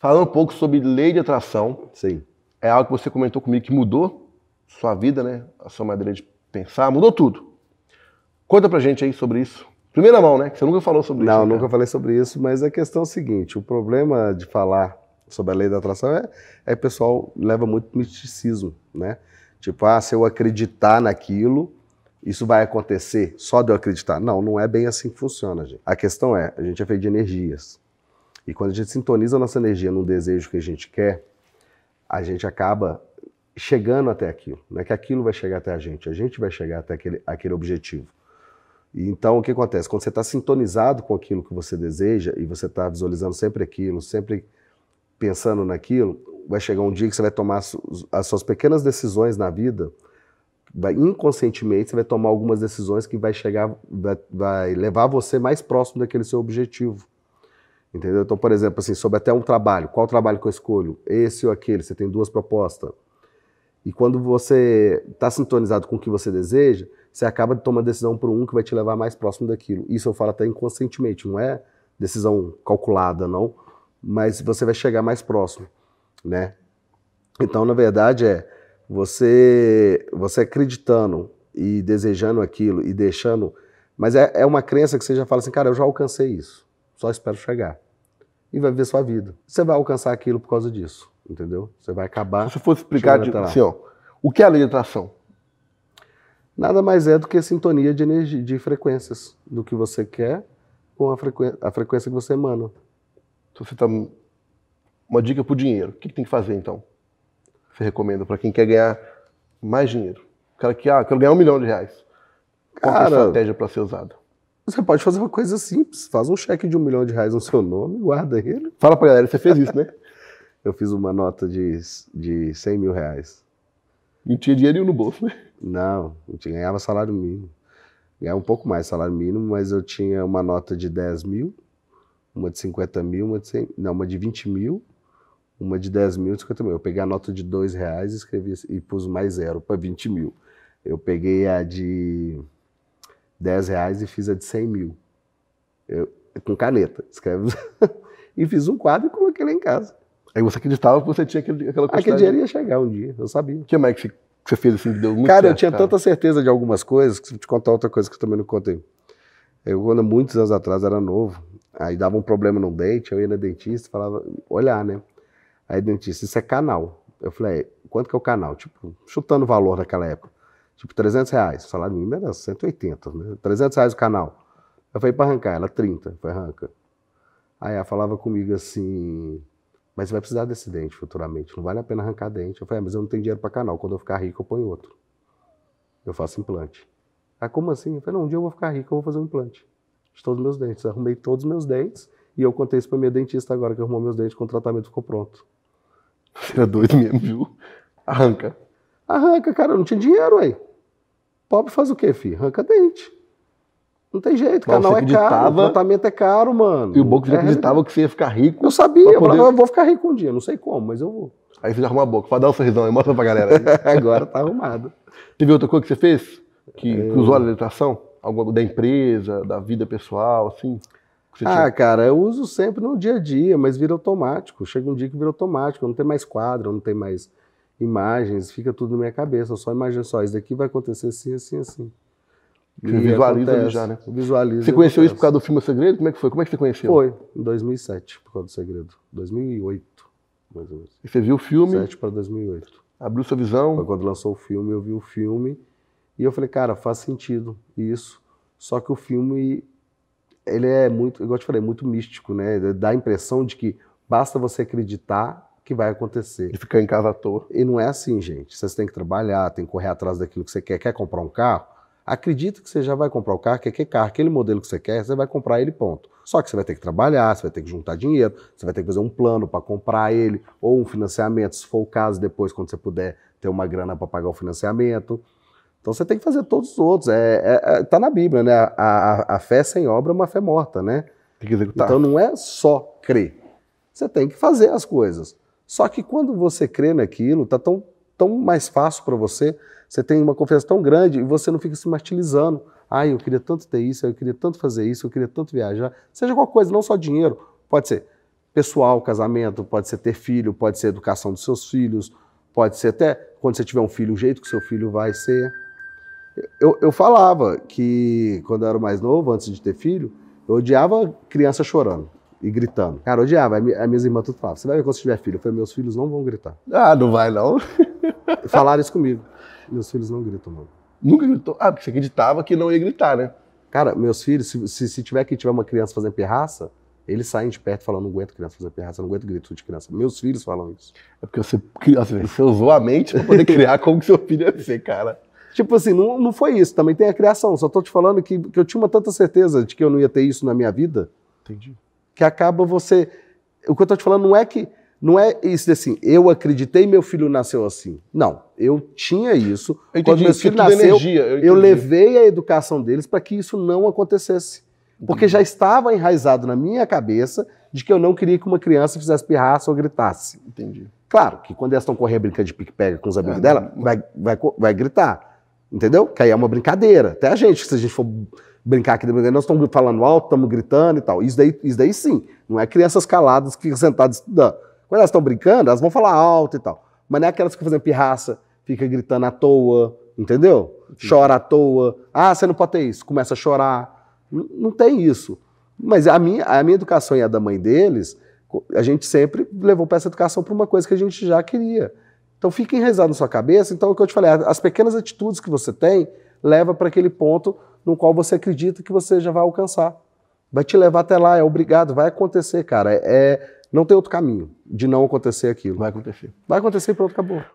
Falando um pouco sobre lei de atração. Sim. É algo que você comentou comigo que mudou sua vida, né? A sua maneira de pensar, mudou tudo. Conta pra gente aí sobre isso. Primeira mão, né? Você nunca falou sobre Não, isso. Não, né? nunca falei sobre isso, mas a questão é o seguinte: o problema de falar sobre a lei da atração é, é, que o pessoal leva muito misticismo, né? Tipo, ah, se eu acreditar naquilo, isso vai acontecer só de eu acreditar. Não, não é bem assim que funciona, gente. A questão é, a gente é feito de energias. E quando a gente sintoniza a nossa energia num desejo que a gente quer, a gente acaba chegando até aquilo. Não é que aquilo vai chegar até a gente, a gente vai chegar até aquele, aquele objetivo. E então, o que acontece? Quando você está sintonizado com aquilo que você deseja e você está visualizando sempre aquilo, sempre pensando naquilo, vai chegar um dia que você vai tomar as suas pequenas decisões na vida, vai, inconscientemente você vai tomar algumas decisões que vai chegar, vai, vai levar você mais próximo daquele seu objetivo. Entendeu? Então, por exemplo, assim, sobre até um trabalho, qual trabalho que eu escolho? Esse ou aquele? Você tem duas propostas. E quando você está sintonizado com o que você deseja, você acaba de tomar decisão por um que vai te levar mais próximo daquilo. Isso eu falo até inconscientemente, não é decisão calculada, não, mas você vai chegar mais próximo, né? Então, na verdade, é você você acreditando e desejando aquilo e deixando, mas é, é uma crença que você já fala assim, cara, eu já alcancei isso só espero chegar. E vai viver sua vida. Você vai alcançar aquilo por causa disso, entendeu? Você vai acabar. Se você fosse explicar de, assim, ó, o que é a lei de atração? Nada mais é do que a sintonia de energia, de frequências, do que você quer com a, a frequência que você emana. Se então, você tá uma dica para o dinheiro, o que, que tem que fazer então? Você recomenda para quem quer ganhar mais dinheiro? O cara que ah, quero ganhar um milhão de reais. Qual cara, é a estratégia para ser usada? Você pode fazer uma coisa simples, faz um cheque de um milhão de reais no seu nome, guarda ele. Fala pra galera, você fez isso, né? eu fiz uma nota de, de 100 mil reais. Não tinha dinheiro nenhum no bolso, né? Não, eu ganhava salário mínimo. Ganhava um pouco mais salário mínimo, mas eu tinha uma nota de 10 mil, uma de 50 mil, uma de 100, não, uma de 20 mil, uma de 10 mil e 50 mil. Eu peguei a nota de 2 reais e escrevi assim, e pus mais zero para 20 mil. Eu peguei a de 10 reais e fiz a de 100 mil. Eu, com caneta, escreve. e fiz um quadro e coloquei lá em casa. Aí você acreditava que você tinha aquele, aquela quantidade? Aquele dinheiro ia chegar um dia, eu sabia. O que mais que você fez assim que deu muito Cara, certo, eu tinha cara. tanta certeza de algumas coisas, que se te contar outra coisa que eu também não contei. Eu, quando muitos anos atrás, era novo, aí dava um problema no dente, eu ia na dentista e falava, olhar, né? Aí dentista, isso é canal. Eu falei, é, quanto que é o canal? Tipo, chutando o valor naquela época. Tipo, 300 reais. O salário mínimo era 180, né? 300 reais o canal. Eu falei para arrancar, ela 30. Foi falei, arranca. Aí ela falava comigo assim, mas você vai precisar desse dente futuramente, não vale a pena arrancar dente. Eu falei, ah, mas eu não tenho dinheiro para canal, quando eu ficar rico eu ponho outro. Eu faço implante. Ah, como assim? Eu falei, não, um dia eu vou ficar rico, eu vou fazer um implante. De todos os meus dentes. arrumei todos os meus dentes e eu contei isso para minha dentista agora, que arrumou meus dentes com o tratamento ficou pronto. Era doido mesmo, viu? Arranca. Arranca, cara, eu não tinha dinheiro aí. Pobre faz o quê, filho? Arranca dente. Não tem jeito, canal é caro, o tratamento é caro, mano. E o banco já é acreditava é. que você ia ficar rico. Eu sabia, poder... eu, vou ficar rico um dia, não sei como, mas eu vou. Aí você já arruma a boca, pode dar um sorrisão e mostra pra galera. Agora tá arrumado. Teve outra coisa que você fez? Que, é... que usou a letração? Alguma da empresa, da vida pessoal, assim? Ah, tinha... cara, eu uso sempre no dia a dia, mas vira automático. Chega um dia que vira automático, não tem mais quadro, não tem mais imagens, fica tudo na minha cabeça. Eu só imagino só, isso daqui vai acontecer assim, assim, assim. visualiza acontece, já, né? Visualiza. Você conheceu isso por causa do filme O Segredo? Como é que foi? Como é que você conheceu? Foi, em 2007, por causa do Segredo. 2008, mais ou menos. E você viu o filme? 2007 para 2008. Abriu sua visão? Foi quando lançou o filme, eu vi o filme. E eu falei, cara, faz sentido isso. Só que o filme, ele é muito, igual eu te falei, é muito místico, né? Dá a impressão de que basta você acreditar que vai acontecer. De ficar em casa à toa. E não é assim, gente. Você tem que trabalhar, tem que correr atrás daquilo que você quer. Quer comprar um carro? Acredita que você já vai comprar o carro, quer que carro, aquele modelo que você quer, você vai comprar ele, ponto. Só que você vai ter que trabalhar, você vai ter que juntar dinheiro, você vai ter que fazer um plano para comprar ele, ou um financiamento, se for o caso, depois, quando você puder ter uma grana para pagar o financiamento. Então você tem que fazer todos os outros. É, é, é tá na Bíblia, né? A, a, a, fé sem obra é uma fé morta, né? Tem que executar. Então não é só crer. Você tem que fazer as coisas. Só que quando você crê naquilo, está tão, tão mais fácil para você, você tem uma confiança tão grande e você não fica se martirizando. Ah, eu queria tanto ter isso, eu queria tanto fazer isso, eu queria tanto viajar. Seja qualquer coisa, não só dinheiro. Pode ser pessoal, casamento, pode ser ter filho, pode ser educação dos seus filhos, pode ser até quando você tiver um filho, o jeito que seu filho vai ser. Eu, eu falava que quando eu era mais novo, antes de ter filho, eu odiava criança chorando e gritando. Cara, odiava. As minhas irmãs tudo falavam, você vai ver quando você tiver filho. Eu falei, meus filhos não vão gritar. Ah, não vai não? Falaram isso comigo. Meus filhos não gritam, mano. Nunca gritou? Ah, porque você acreditava que não ia gritar, né? Cara, meus filhos, se, se, se tiver que tiver uma criança fazendo pirraça, eles saem de perto falando, não aguento criança fazer pirraça, não aguento grito de criança. Meus filhos falam isso. É porque você, você usou a mente para poder criar como que seu filho ia ser, cara. Tipo assim, não, não foi isso. Também tem a criação. Só tô te falando que, que eu tinha uma tanta certeza de que eu não ia ter isso na minha vida. Entendi que acaba você. O que eu estou te falando não é que não é isso assim, eu acreditei meu filho nasceu assim. Não, eu tinha isso. Eu Quando meu filho é nasceu, energia, eu, eu, levei a educação deles para que isso não acontecesse. Porque já estava enraizado na minha cabeça de que eu não queria que uma criança fizesse pirraça ou gritasse. Entendi. Claro que quando elas estão correndo brincando de pique-pega com os amigos é, dela, não, não. Vai, vai, vai gritar. Entendeu? Que aí é uma brincadeira. Até a gente, se a gente for brincar aqui, nós estamos falando alto, estamos gritando e tal. Isso daí, isso daí sim, não é crianças caladas que ficam sentadas estudando. Quando elas estão brincando, elas vão falar alto e tal. Mas não é aquelas que fazem pirraça, fica gritando à toa, entendeu? Sim. Chora à toa. Ah, você não pode ter isso. Começa a chorar. Não, não tem isso. Mas a minha, a minha educação e a da mãe deles, a gente sempre levou para essa educação para uma coisa que a gente já queria. Então fica enraizado na sua cabeça. Então, é o que eu te falei, as pequenas atitudes que você tem leva para aquele ponto no qual você acredita que você já vai alcançar. Vai te levar até lá, é obrigado, vai acontecer, cara. É, é não tem outro caminho de não acontecer aquilo. Vai acontecer. Vai acontecer e pronto, acabou.